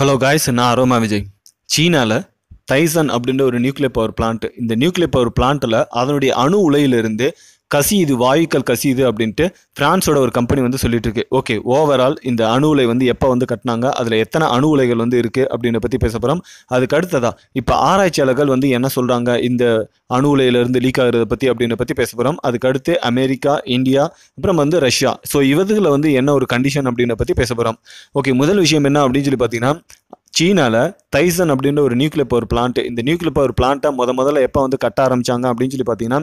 hello guys நான் Aroma Vijay சீனாவில் Taishan அப்படின்ற ஒரு நியூக்ளியர் பவர் பிளான்ட் இந்த நியூக்ளியர் பவர் பிளான்ட்டில் அதனுடைய அணு உலையிலிருந்து கசியுது வாயுக்கள் கசியுது அப்படின்ட்டு பிரான்ஸோட ஒரு கம்பெனி வந்து சொல்லிட்டு இருக்கு ஓகே ஓவரால் இந்த அணு உலை வந்து எப்போ வந்து கட்டினாங்க அதில் எத்தனை அணு உலைகள் வந்து இருக்கு அப்படின்னு பற்றி பேச போகிறோம் அதுக்கு அடுத்ததா இப்போ ஆராய்ச்சியாளர்கள் வந்து என்ன சொல்கிறாங்க இந்த அணு உலையிலேருந்து லீக் ஆகிறத பற்றி அப்படின்னு பற்றி பேச போகிறோம் அதுக்கு அடுத்து அமெரிக்கா இந்தியா அப்புறம் வந்து ரஷ்யா ஸோ இவதுகளை வந்து என்ன ஒரு கண்டிஷன் அப்படின்னு பற்றி பேச போகிறோம் ஓகே முதல் விஷயம் என்ன அப்படின்னு சொல்லி பார்த்தீங்கன்னா சீனாவில் தைசன் அப்படின்ற ஒரு நியூக்ளியர் பவர் பிளான்ட் இந்த நியூக்ளியர் பவர் பிளான்ட்டை முத முதல்ல எப்போ வந்து கட்ட ஆரம்பித்தாங்க அப்படின்னு சொல்லி பார்த்தீங்கன்னா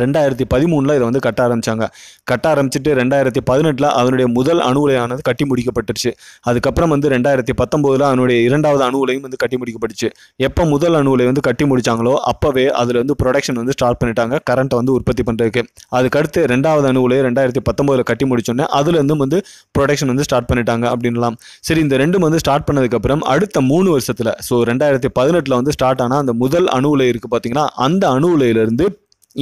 ரெண்டாயிரத்தி பதிமூணில் இதை வந்து கட்ட ஆரம்பித்தாங்க கட்ட ஆரம்பிச்சுட்டு ரெண்டாயிரத்தி பதினெட்டில் அதனுடைய முதல் அணுவலையானது கட்டி முடிக்கப்பட்டுருச்சு அதுக்கப்புறம் வந்து ரெண்டாயிரத்தி பத்தொம்போதில் அதனுடைய இரண்டாவது அணு உலையும் வந்து கட்டி முடிக்கப்பட்டுச்சு எப்போ முதல் அணு வந்து கட்டி முடித்தாங்களோ அப்போவே அதில் வந்து ப்ரொடக்ஷன் வந்து ஸ்டார்ட் பண்ணிட்டாங்க கரண்ட்டை வந்து உற்பத்தி பண்ணுறதுக்கு அதுக்கடுத்து ரெண்டாவது அணு ரெண்டாயிரத்தி பத்தொம்போதில் கட்டி முடிச்சோன்னே அதுலேருந்து வந்து ப்ரொடக்ஷன் வந்து ஸ்டார்ட் பண்ணிட்டாங்க அப்படின்லாம் சரி இந்த ரெண்டும் வந்து ஸ்டார்ட் பண்ணதுக்கப்புறம் அடுத்த மூணு வருஷத்தில் ஸோ ரெண்டாயிரத்தி பதினெட்டில் வந்து ஸ்டார்ட் ஆனால் அந்த முதல் அணு உலை இருக்குது பார்த்தீங்கன்னா அந்த அணு உலையிலேருந்து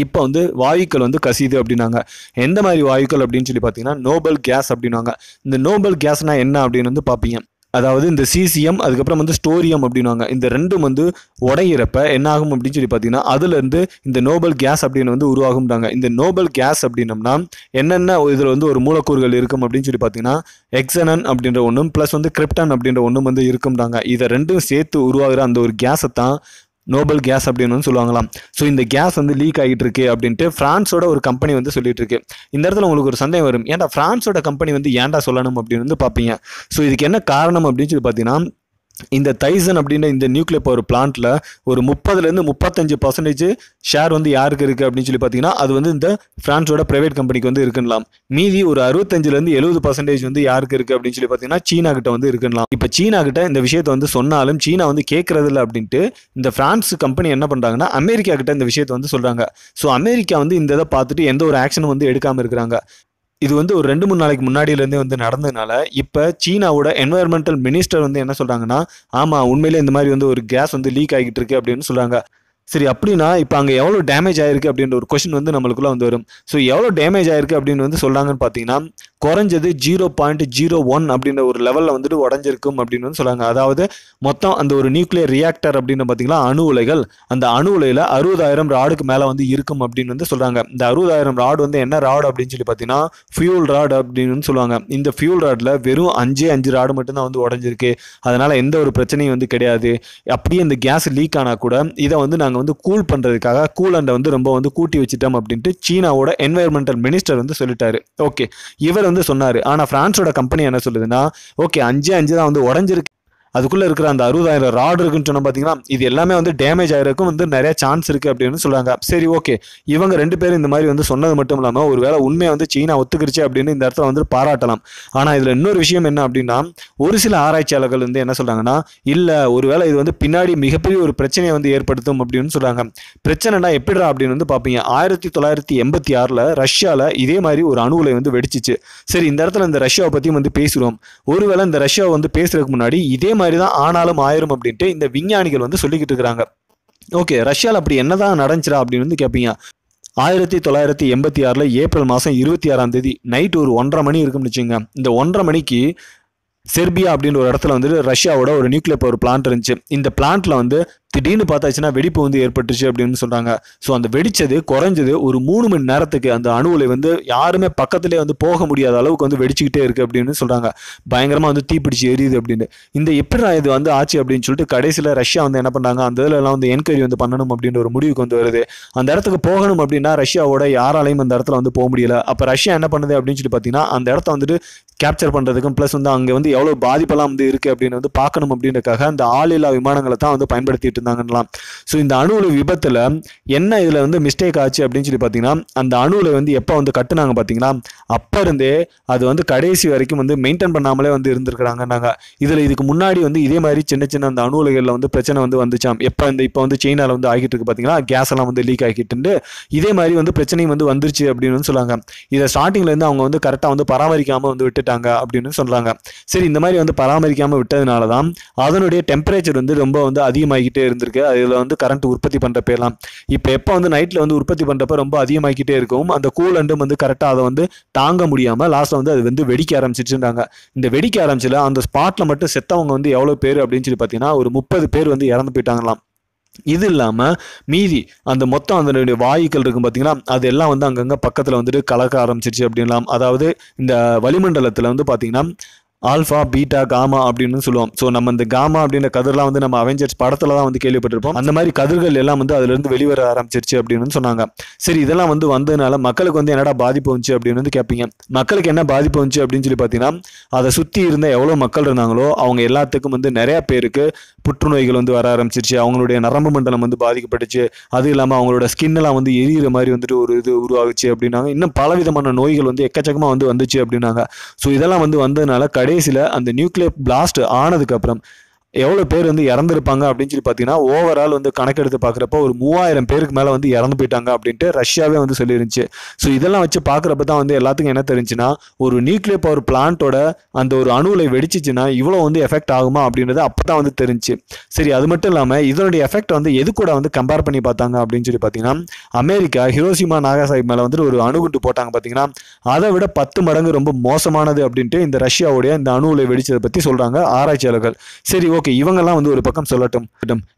இப்போ வந்து வாயுக்கள் வந்து கசியுது அப்படின்னாங்க எந்த மாதிரி வாயுக்கள் அப்படின்னு சொல்லி பார்த்தீங்கன்னா நோபல் கேஸ் அப்படின்னாங்க இந்த நோபல் கேஸ்னால் என்ன அப்படின்னு வந்து பார்ப்பீங்க அதாவது இந்த சிசிஎம் அதுக்கப்புறம் வந்து ஸ்டோரியம் அப்படின்வாங்க இந்த ரெண்டும் வந்து உடையிறப்ப என்ன ஆகும் அப்படின்னு சொல்லி பார்த்தீங்கன்னா அதுலேருந்து இந்த நோபல் கேஸ் அப்படின்னு வந்து உருவாகும்டாங்க இந்த நோபல் கேஸ் அப்படின்னம்னா என்னென்ன இதில் வந்து ஒரு மூலக்கூறுகள் இருக்கும் அப்படின்னு சொல்லி பார்த்தீங்கன்னா எக்ஸனன் அப்படின்ற ஒன்றும் ப்ளஸ் வந்து கிரிப்டன் அப்படின்ற ஒன்றும் வந்து இருக்கும்டாங்க இதை ரெண்டும் சேர்த்து உருவாகிற அந்த ஒரு கேஸை தான் நோபல் கேஸ் அப்படின்னு வந்து சொல்லுவாங்களாம் ஸோ இந்த கேஸ் வந்து லீக் ஆகிட்டு இருக்கு அப்படின்ட்டு ஃப்ரான்ஸோட ஒரு கம்பெனி வந்து சொல்லிட்டு இருக்கு இந்த இடத்துல உங்களுக்கு ஒரு சந்தேகம் வரும் ஏன்டா ஃப்ரான்ஸோட கம்பெனி வந்து ஏன்டா சொல்லணும் அப்படின்னு வந்து பார்ப்பீங்க ஸோ இதுக்கு என்ன காரணம் அப்படின்னு சொல்லி பார்த்தீங்கன்னா இந்த தைசன் அப்படின்ற இந்த நியூக்ளியர் பவர் பிளான்ட்டில் ஒரு முப்பதுலேருந்து முப்பத்தஞ்சு பர்சன்டேஜ் ஷேர் வந்து யாருக்கு இருக்குது அப்படின்னு சொல்லி பார்த்தீங்கன்னா அது வந்து இந்த ஃப்ரான்ஸோட ப்ரைவேட் கம்பெனிக்கு வந்து இருக்குன்னலாம் மீதி ஒரு அறுபத்தஞ்சிலேருந்து எழுபது பர்சன்டேஜ் வந்து யாருக்கு இருக்குது அப்படின்னு சொல்லி பார்த்தீங்கன்னா சீனா கிட்ட வந்து இருக்குன்னலாம் இப்போ சீனா கிட்ட இந்த விஷயத்தை வந்து சொன்னாலும் சீனா வந்து இல்லை அப்படின்ட்டு இந்த ஃப்ரான்ஸ் கம்பெனி என்ன பண்ணுறாங்கன்னா அமெரிக்கா கிட்ட இந்த விஷயத்தை வந்து சொல்கிறாங்க ஸோ அமெரிக்கா வந்து இந்த இதை பார்த்துட்டு எந்த ஒரு ஆக்ஷனும் வந்து எடுக்காமல் இருக்கிறாங்க இது வந்து ஒரு ரெண்டு மூணு நாளைக்கு முன்னாடியிலேருந்தே வந்து நடந்ததுனால இப்போ சீனாவோட என்வாயர்மெண்டல் மினிஸ்டர் வந்து என்ன சொல்கிறாங்கன்னா ஆமாம் உண்மையிலே இந்த மாதிரி வந்து ஒரு கேஸ் வந்து லீக் ஆகிட்டு இருக்கு அப்படின்னு சொல்கிறாங்க சரி அப்படின்னா இப்போ அங்கே எவ்வளோ டேமேஜ் ஆயிருக்கு அப்படின்ற ஒரு கொஷின் வந்து நம்மளுக்குள்ள வந்து வரும் ஸோ எவ்வளோ டேமேஜ் ஆயிருக்கு அப்படின்னு வந்து சொல்கிறாங்கன்னு பார்த்தீங்கன்னா குறைஞ்சது ஜீரோ பாயிண்ட் ஜீரோ ஒன் அப்படின்ற ஒரு லெவலில் வந்துட்டு உடஞ்சிருக்கும் அப்படின்னு வந்து சொல்கிறாங்க அதாவது மொத்தம் அந்த ஒரு நியூக்ளியர் ரியாக்டர் அப்படின்னு பார்த்தீங்கன்னா அணு உலைகள் அந்த அணு உலையில் அறுபதாயிரம் ராடுக்கு மேலே வந்து இருக்கும் அப்படின்னு வந்து சொல்கிறாங்க இந்த அறுபதாயிரம் ராடு வந்து என்ன ராடு அப்படின்னு சொல்லி பார்த்தீங்கன்னா ஃபியூல் ராடு அப்படின்னு சொல்லுவாங்க இந்த ஃபியூல் ராடில் வெறும் அஞ்சே அஞ்சு ராடு மட்டும்தான் வந்து உடஞ்சிருக்கு அதனால் எந்த ஒரு பிரச்சனையும் வந்து கிடையாது அப்படியே இந்த கேஸ் லீக் ஆனால் கூட இதை வந்து நாங்கள் வந்து கூல் பண்ணுறதுக்காக கூலண்டை வந்து ரொம்ப வந்து கூட்டி வச்சுட்டோம் அப்படின்ட்டு சீனாவோட என்வைரன்மெண்டல் மினிஸ்டர் வந்து சொல்லிட்டாரு ஓகே இவர் வந்து சொன்னார் ஆனால் ஃப்ரான்ஸோட கம்பெனி என்ன சொல்லுதுன்னா ஓகே அஞ்சு அஞ்சு தான் வந்து உடஞ்சிருக்கு அதுக்குள்ளே இருக்கிற அந்த அறுபதாயிரம் ராடு இருக்குன்னு சொன்னால் பார்த்தீங்கன்னா இது எல்லாமே வந்து டேமேஜ் ஆகிறதுக்கும் வந்து நிறைய சான்ஸ் இருக்குது அப்படின்னு சொல்கிறாங்க சரி ஓகே இவங்க ரெண்டு பேரும் இந்த மாதிரி வந்து சொன்னது மட்டும் இல்லாமல் ஒரு வேளை உண்மையை வந்து சீனா ஒத்துக்கிருச்சு அப்படின்னு இந்த இடத்துல வந்து பாராட்டலாம் ஆனால் இதில் இன்னொரு விஷயம் என்ன அப்படின்னா ஒரு சில ஆராய்ச்சியாளர்கள் வந்து என்ன சொல்கிறாங்கன்னா இல்லை வேளை இது வந்து பின்னாடி மிகப்பெரிய ஒரு பிரச்சனையை வந்து ஏற்படுத்தும் அப்படின்னு சொல்கிறாங்க பிரச்சனைனா எப்படிடா அப்படின்னு வந்து பார்ப்பீங்க ஆயிரத்தி தொள்ளாயிரத்தி எண்பத்தி ஆறில் ரஷ்யாவில் இதே மாதிரி ஒரு அணு உலை வந்து வெடிச்சிச்சு சரி இந்த இடத்துல இந்த ரஷ்யாவை பற்றியும் வந்து பேசுகிறோம் ஒருவேளை இந்த ரஷ்யாவை வந்து பேசுறதுக்கு முன்னாடி இதே மாதிரி மாதிரி தான் ஆனாலும் ஆயிரும் அப்படின்ட்டு இந்த விஞ்ஞானிகள் வந்து சொல்லிக்கிட்டு இருக்கிறாங்க ஓகே ரஷ்யாவில் அப்படி என்னதான் நடந்துச்சுடா அப்படின்னு வந்து கேட்பீங்க ஆயிரத்தி தொள்ளாயிரத்தி எண்பத்தி ஆறில் ஏப்ரல் மாதம் இருபத்தி ஆறாம் தேதி நைட் ஒரு ஒன்றரை மணி இருக்கும்னு வச்சுங்க இந்த ஒன்றரை மணிக்கு செர்பியா அப்படின்ற ஒரு இடத்துல வந்துட்டு ரஷ்யாவோட ஒரு நியூக்ளியர் பவர் பிளான்ட் இருந்துச்சு இந்த பிளான்ட்ல வந்து திடீர்னு பார்த்தாச்சுன்னா வெடிப்பு வந்து ஏற்பட்டுச்சு அப்படின்னு சொல்கிறாங்க ஸோ அந்த வெடித்தது குறைஞ்சது ஒரு மூணு மணி நேரத்துக்கு அந்த அணுவில் வந்து யாருமே பக்கத்துலேயே வந்து போக முடியாத அளவுக்கு வந்து வெடிச்சிக்கிட்டே இருக்குது அப்படின்னு சொல்கிறாங்க பயங்கரமாக வந்து தீப்பிடிச்சு எரியுது அப்படின்னு இந்த நான் இது வந்து ஆச்சு அப்படின்னு சொல்லிட்டு கடைசியில் ரஷ்யா வந்து என்ன பண்ணுறாங்க அந்த இதிலலாம் வந்து என்கொயரி வந்து பண்ணணும் அப்படின்ற ஒரு முடிவுக்கு வந்து வருது அந்த இடத்துக்கு போகணும் அப்படின்னா ரஷ்யாவோட யாராலையும் அந்த இடத்துல வந்து போக முடியல அப்போ ரஷ்யா என்ன பண்ணுது அப்படின்னு சொல்லி பார்த்தீங்கன்னா அந்த இடத்த வந்துட்டு கேப்சர் பண்ணுறதுக்கும் ப்ளஸ் வந்து அங்கே வந்து எவ்வளோ பாதிப்பெல்லாம் வந்து இருக்குது அப்படின்னு வந்து பார்க்கணும் அப்படின்றக்காக அந்த ஆளில்லா விமானங்களை தான் வந்து பயன்படுத்திட்டு இருந்தாங்கலாம் ஸோ இந்த உலை விபத்தில் என்ன இதில் வந்து மிஸ்டேக் ஆச்சு அப்படின்னு சொல்லி பார்த்தீங்கன்னா அந்த அணுவில் வந்து எப்போ வந்து கட்டுனாங்க பார்த்தீங்களா அப்போ இருந்தே அது வந்து கடைசி வரைக்கும் வந்து மெயின்டைன் பண்ணாமலே வந்து இருந்திருக்கிறாங்கன்னாங்க இதில் இதுக்கு முன்னாடி வந்து இதே மாதிரி சின்ன சின்ன அந்த அணு உலைகளில் வந்து பிரச்சனை வந்து வந்துச்சாம் எப்போ இந்த இப்போ வந்து சீனாவில் வந்து ஆகிட்டு இருக்கு பார்த்தீங்கன்னா கேஸ் எல்லாம் வந்து லீக் ஆகிட்டு இதே மாதிரி வந்து பிரச்சனையும் வந்து வந்துருச்சு அப்படின்னு சொல்லுவாங்க இதை ஸ்டார்டிங்லேருந்து அவங்க வந்து கரெக்டாக வந்து பராமரிக்காமல் வந்து விட்டுட்டாங்க அப்படின்னு சொல்கிறாங்க சரி இந்த மாதிரி வந்து பராமரிக்காமல் விட்டதுனால தான் அதனுடைய டெம்பரேச்சர் வந்து ரொம்ப வந்து அதிகமாகிட்டு இருந்திருக்கு அதில் வந்து கரண்ட் உற்பத்தி பண்ணுற இப்போ எப்போ வந்து நைட்டில் வந்து உற்பத்தி பண்ணுறப்ப ரொம்ப அதிகமாகிக்கிட்டே இருக்கும் அந்த கூலண்டும் வந்து கரெக்டாக அதை வந்து தாங்க முடியாமல் லாஸ்ட்டில் வந்து அது வந்து வெடிக்க ஆரம்பிச்சிச்சுன்றாங்க இந்த வெடிக்க ஆரம்பிச்சில் அந்த ஸ்பாட்டில் மட்டும் செத்தவங்க வந்து எவ்வளோ பேர் அப்படின்னு சொல்லி பார்த்தீங்கன்னா ஒரு முப்பது பேர் வந்து இறந்து போயிட்டாங்களாம் இது இல்லாமல் மீதி அந்த மொத்தம் அந்த வாயுக்கள் இருக்கும் பார்த்தீங்கன்னா அது எல்லாம் வந்து அங்கங்கே பக்கத்தில் வந்துட்டு கலக்க ஆரம்பிச்சிருச்சு அப்படின்லாம் அதாவது இந்த வளிமண்டலத்தில் வந்து பார்த்தீங்கன்னா ஆல்ஃபா பீட்டா காமா அப்படின்னு சொல்லுவோம் ஸோ நம்ம இந்த காமா அப்படின்ற கதிர்லாம் வந்து நம்ம அவெஞ்சர்ஸ் படத்தில் தான் வந்து கேள்விப்பட்டிருப்போம் அந்த மாதிரி கதிர்கள் எல்லாம் வந்து அதுலேருந்து வெளிவர ஆரம்பிச்சிருச்சு அப்படின்னு சொன்னாங்க சரி இதெல்லாம் வந்து வந்ததுனால மக்களுக்கு வந்து என்னடா பாதிப்பு வந்துச்சு அப்படின்னு வந்து கேட்பீங்க மக்களுக்கு என்ன பாதிப்பு வந்துச்சு அப்படின்னு சொல்லி பார்த்தீங்கன்னா அதை சுற்றி இருந்த எவ்வளோ மக்கள் இருந்தாங்களோ அவங்க எல்லாத்துக்கும் வந்து நிறையா பேருக்கு புற்றுநோய்கள் வந்து வர ஆரம்பிச்சிருச்சு அவங்களுடைய நரம்பு மண்டலம் வந்து பாதிக்கப்பட்டுச்சு அது இல்லாமல் அவங்களோட ஸ்கின்னெல்லாம் வந்து எரியிற மாதிரி வந்துட்டு ஒரு இது உருவாகுச்சு அப்படின்னாங்க இன்னும் பலவிதமான நோய்கள் வந்து எக்கச்சக்கமாக வந்து வந்துச்சு அப்படின்னாங்க ஸோ இதெல்லாம் வந்து வந்ததுனால கடைசியில் அந்த நியூக்ளியர் பிளாஸ்ட் ஆனதுக்கப்புறம் எவ்வளோ பேர் வந்து இறந்துருப்பாங்க அப்படின்னு சொல்லி பார்த்தீங்கன்னா ஓவரால் வந்து கணக்கெடுத்து பார்க்குறப்ப ஒரு மூவாயிரம் பேருக்கு மேலே வந்து இறந்து போயிட்டாங்க அப்படின்ட்டு ரஷ்யாவே வந்து சொல்லியிருந்துச்சு ஸோ இதெல்லாம் வச்சு பார்க்குறப்ப தான் வந்து எல்லாத்துக்கும் என்ன தெரிஞ்சுன்னா ஒரு நியூக்ளியர் பவர் பிளான்ட்டோட அந்த ஒரு அணுவை வெடிச்சிச்சுன்னா இவ்வளோ வந்து எஃபெக்ட் ஆகுமா அப்படின்றது அப்போ தான் வந்து தெரிஞ்சு சரி அது மட்டும் இல்லாமல் இதனுடைய எஃபெக்ட் வந்து எது கூட வந்து கம்பேர் பண்ணி பார்த்தாங்க அப்படின்னு சொல்லி பார்த்தீங்கன்னா அமெரிக்கா ஹிரோசிமா நாகாசாஹிப் மேலே வந்துட்டு ஒரு அணுகுண்டு போட்டாங்க பார்த்தீங்கன்னா அதை விட பத்து மடங்கு ரொம்ப மோசமானது அப்படின்ட்டு இந்த ரஷ்யாவுடைய இந்த அணுவில் வெடிச்சதை பற்றி சொல்கிறாங்க ஆராய்ச்சியாளர்கள் சரி ஓகே இவங்கெல்லாம் வந்து ஒரு பக்கம் சொல்லட்டும்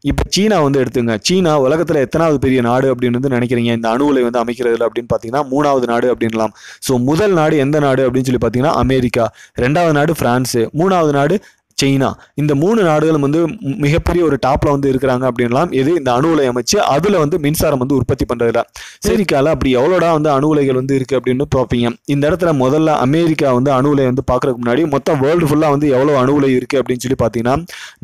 இப்போ சீனா வந்து எடுத்துங்க சீனா உலகத்தில் எத்தனாவது பெரிய நாடு அப்படின்னு வந்து நினைக்கிறீங்க இந்த அணு உலை வந்து அமைக்கிறதுல அப்படின்னு பார்த்தீங்கன்னா மூணாவது நாடு அப்படின்லாம் ஸோ முதல் நாடு எந்த நாடு அப்படின்னு சொல்லி பார்த்தீங்கன்னா அமெரிக்கா ரெண்டாவது நாடு ஃப்ரான்ஸு மூணாவது நாடு சைனா இந்த மூணு நாடுகளும் வந்து மிகப்பெரிய ஒரு டாப்பில் வந்து இருக்கிறாங்க அப்படின்லாம் எது இந்த அணு உலை அமைச்சு அதில் வந்து மின்சாரம் வந்து உற்பத்தி பண்ணுறதுல சரிக்கால அப்படி எவ்வளோடா வந்து அணு உலைகள் வந்து இருக்குது அப்படின்னு பார்ப்பீங்க இந்த இடத்துல முதல்ல அமெரிக்கா வந்து அணு உலை வந்து பாக்குறதுக்கு முன்னாடி மொத்தம் வேர்ல்டு ஃபுல்லாக வந்து எவ்வளோ அணு உலை இருக்குது அப்படின்னு சொல்லி பார்த்தீங்கன்னா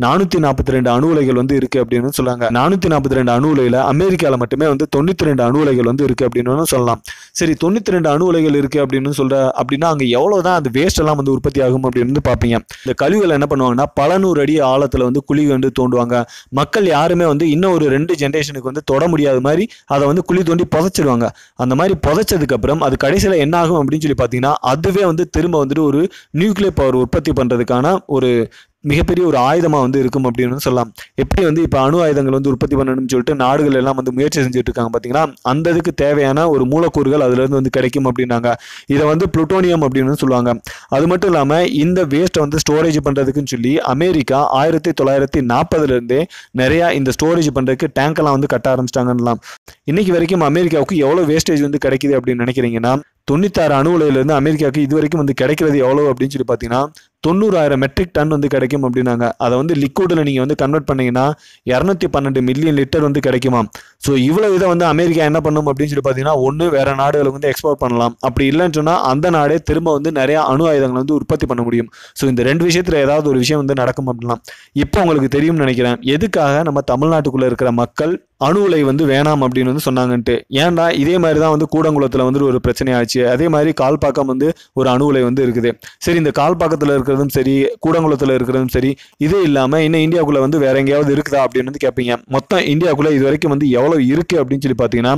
நானூற்றி நாற்பத்தி ரெண்டு அணு உலைகள் வந்து இருக்குது அப்படின்னு சொல்லாங்க நானூற்றி நாற்பத்தி ரெண்டு அணு உலையில் அமெரிக்காவில் மட்டுமே வந்து தொண்ணூற்றி ரெண்டு அணு உலைகள் வந்து இருக்குது அப்படின்னு சொல்லலாம் சரி தொண்ணூற்றி ரெண்டு அணு உலைகள் இருக்குது அப்படின்னு சொல்ற அப்படின்னா அங்கே எவ்வளோ தான் அந்த வேஸ்ட் எல்லாம் வந்து உற்பத்தி ஆகும் அப்படின்னு பார்ப்பீங்க இந்த கழிவுகள் என்ன பண்ணுவாங்க பண்ணுவாங்கன்னா பல நூறு அடி ஆழத்தில் வந்து குழி வந்து தோண்டுவாங்க மக்கள் யாருமே வந்து இன்னும் ஒரு ரெண்டு ஜென்ரேஷனுக்கு வந்து தொட முடியாத மாதிரி அதை வந்து குழி தோண்டி புதைச்சிடுவாங்க அந்த மாதிரி புதைச்சதுக்கப்புறம் அது கடைசியில் என்ன ஆகும் அப்படின்னு சொல்லி பார்த்தீங்கன்னா அதுவே வந்து திரும்ப வந்துட்டு ஒரு நியூக்ளியர் பவர் உற்பத்தி பண்ணுறதுக்கான ஒரு மிகப்பெரிய ஒரு ஆயுதமாக வந்து இருக்கும் அப்படின்னு சொல்லலாம் எப்படி வந்து இப்போ அணு ஆயுதங்கள் வந்து உற்பத்தி பண்ணணும்னு சொல்லிட்டு நாடுகள் எல்லாம் வந்து முயற்சி செஞ்சுட்டு இருக்காங்க பார்த்தீங்கன்னா அந்த இதுக்கு தேவையான ஒரு மூலக்கூறுகள் அதுலேருந்து வந்து கிடைக்கும் அப்படின்னாங்க இதை வந்து புளுட்டோனியம் அப்படின்னு சொல்லுவாங்க அது மட்டும் இல்லாமல் இந்த வேஸ்ட்டை வந்து ஸ்டோரேஜ் பண்ணுறதுக்குன்னு சொல்லி அமெரிக்கா ஆயிரத்தி தொள்ளாயிரத்தி நாற்பதுலேருந்தே நிறையா இந்த ஸ்டோரேஜ் பண்ணுறதுக்கு டேங்கெல்லாம் வந்து கட்ட ஆரம்பிச்சிட்டாங்கலாம் இன்னைக்கு வரைக்கும் அமெரிக்காவுக்கு எவ்வளோ வேஸ்டேஜ் வந்து கிடைக்குது அப்படின்னு நினைக்கிறீங்கன்னா தொண்ணூத்தாறு அணுவுலையிலேருந்து அமெரிக்காவுக்கு இது வரைக்கும் வந்து கிடைக்கிறது எவ்வளோ அப்படின்னு சொல்லி பார்த்தீங்கன்னா தொண்ணூறாயிரம் மெட்ரிக் டன் வந்து கிடைக்கும் அப்படின்னாங்க அதை வந்து லிக்விடில் நீங்கள் வந்து கன்வெர்ட் பண்ணிங்கன்னா இரநூத்தி பன்னெண்டு மில்லியன் லிட்டர் வந்து கிடைக்குமா ஸோ இவ்வளோ இதை வந்து அமெரிக்கா என்ன பண்ணும் அப்படின்னு சொல்லி பார்த்தீங்கன்னா ஒன்று வேறு நாடுகளுக்கு வந்து எக்ஸ்போர்ட் பண்ணலாம் அப்படி இல்லைன்னு சொன்னால் அந்த நாடே திரும்ப வந்து நிறையா அணு ஆயுதங்களை வந்து உற்பத்தி பண்ண முடியும் ஸோ இந்த ரெண்டு விஷயத்தில் ஏதாவது ஒரு விஷயம் வந்து நடக்கும் அப்படின்னா இப்போ உங்களுக்கு தெரியும்னு நினைக்கிறேன் எதுக்காக நம்ம தமிழ்நாட்டுக்குள்ளே இருக்கிற மக்கள் அணு உலை வந்து வேணாம் அப்படின்னு வந்து சொன்னாங்கன்ட்டு ஏன்டா இதே மாதிரி தான் வந்து கூடங்குளத்தில் வந்துட்டு ஒரு பிரச்சனையாச்சு ஆச்சு அதே மாதிரி கால்பாக்கம் வந்து ஒரு அணு உலை வந்து இருக்குது சரி இந்த கால்பாக்கத்தில் இருக்கிறதும் சரி கூடங்குளத்தில் இருக்கிறதும் சரி இதே இல்லாமல் இன்னும் இந்தியாவுக்குள்ளே வந்து வேற எங்கேயாவது இருக்குதா அப்படின்னு வந்து கேட்பீங்க மொத்தம் இந்தியாவுக்குள்ளே இது வரைக்கும் வந்து எவ்வளோ இருக்குது அப்படின்னு சொல்லி பார்த்தீங்கன்னா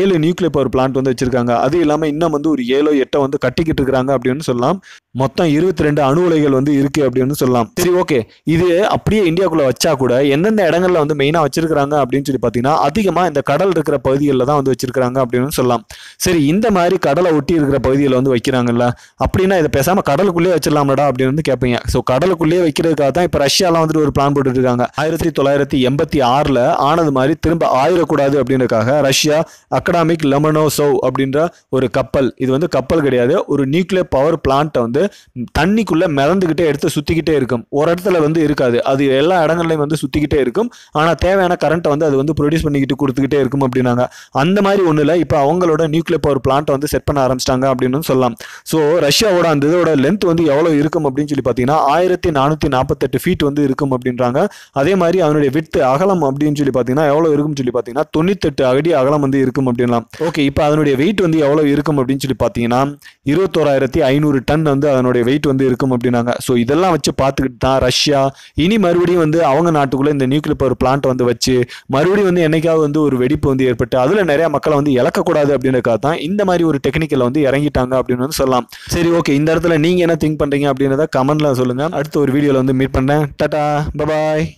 ஏழு நியூக்ளியர் பவர் பிளான்ட் வந்து வச்சிருக்காங்க அது இல்லாமல் இன்னும் வந்து ஒரு ஏழோ எட்டோ வந்து கட்டிக்கிட்டு இருக்கிறாங்க அப்படின்னு சொல்லலாம் மொத்தம் இருபத்தி ரெண்டு அணு உலைகள் வந்து இருக்குது அப்படின்னு சொல்லலாம் சரி ஓகே இது அப்படியே இந்தியாவுக்குள்ளே வச்சா கூட எந்தெந்த இடங்களில் வந்து மெயினாக வச்சிருக்கிறாங்க அப்படின்னு சொல்லி பார்த்தீங்கன்னா பார்த்தீங்கன்னா அதிகமாக இந்த கடல் இருக்கிற பகுதிகளில் தான் வந்து வச்சிருக்கிறாங்க அப்படின்னு சொல்லலாம் சரி இந்த மாதிரி கடலை ஒட்டி இருக்கிற பகுதியில் வந்து வைக்கிறாங்கல்ல அப்படின்னா இதை பேசாமல் கடலுக்குள்ளேயே வச்சிடலாம்டா அப்படின்னு வந்து கேட்பீங்க ஸோ கடலுக்குள்ளேயே வைக்கிறதுக்காக தான் இப்போ ரஷ்யாலாம் வந்துட்டு ஒரு பிளான் போட்டுருக்காங்க ஆயிரத்தி தொள்ளாயிரத்தி எண்பத்தி ஆறில் ஆனது மாதிரி திரும்ப ஆயிடக்கூடாது அப்படின்றக்காக ரஷ்யா அகடாமிக் லெமனோசோவ் அப்படின்ற ஒரு கப்பல் இது வந்து கப்பல் கிடையாது ஒரு நியூக்ளியர் பவர் பிளான்ட்டை வந்து தண்ணிக்குள்ளே மிதந்துக்கிட்டே எடுத்து சுற்றிக்கிட்டே இருக்கும் ஒரு இடத்துல வந்து இருக்காது அது எல்லா இடங்கள்லையும் வந்து சுற்றிக்கிட்டே இருக்கும் ஆனால் தேவையான கரண்ட்டை வந்து அது வந்து ப்ரொடியூஸ் பண்ணிக்கிட்டு கொடுத்துக்கிட்டே இருக்கும் அப்படின்னாங்க அந்த மாதிரி இல்லை இப்போ அவங்களோட நியூக்ளியர் பவர் பிளான்ட்டை வந்து செட் பண்ண ஆரம்பிச்சிட்டாங்க அப்படின்னு சொல்லலாம் ஸோ ரஷ்யாவோட அந்த இதோட லென்த் வந்து எவ்வளோ இருக்கும் அப்படின்னு சொல்லி பார்த்தீங்கன்னா ஆயிரத்தி நானூற்றி நாற்பத்தெட்டு ஃபீட் வந்து இருக்கும் அப்படின்றாங்க அதே மாதிரி அதனுடைய வித்து அகலம் அப்படின்னு சொல்லி பார்த்தீங்கன்னா எவ்வளோ இருக்கும்னு சொல்லி பார்த்தீங்கன்னா தொண்ணூத்தெட்டு அடி அகலம் வந்து இருக்கும் அப்படின்லாம் ஓகே இப்போ அதனுடைய வெயிட் வந்து எவ்வளோ இருக்கும் அப்படின்னு சொல்லி பார்த்தீங்கன்னா இருபத்தோராயிரத்தி ஐநூறு டன் வந்து அதனுடைய வெயிட் வந்து இருக்கும் அப்படின்னாங்க ஸோ இதெல்லாம் வச்சு பார்த்துக்கிட்டு தான் ரஷ்யா இனி மறுபடியும் வந்து அவங்க நாட்டுக்குள்ளே இந்த நியூக்ளியர் பவர் பிளான்ட் வந்து வச்சு மறுபடியும் வந்து திடீர்னு என்னைக்காவது வந்து ஒரு வெடிப்பு வந்து ஏற்பட்டு அதில் நிறைய மக்களை வந்து இழக்கக்கூடாது அப்படின்றக்காக தான் இந்த மாதிரி ஒரு டெக்னிக்கலை வந்து இறங்கிட்டாங்க அப்படின்னு வந்து சொல்லலாம் சரி ஓகே இந்த இடத்துல நீங்கள் என்ன திங்க் பண்ணுறீங்க அப்படின்றத கமெண்ட்டில் சொல்லுங்கள் அடுத்த ஒரு வீடியோவில் வந்து மீட் பண்ணுறேன் டட்டா பபாய்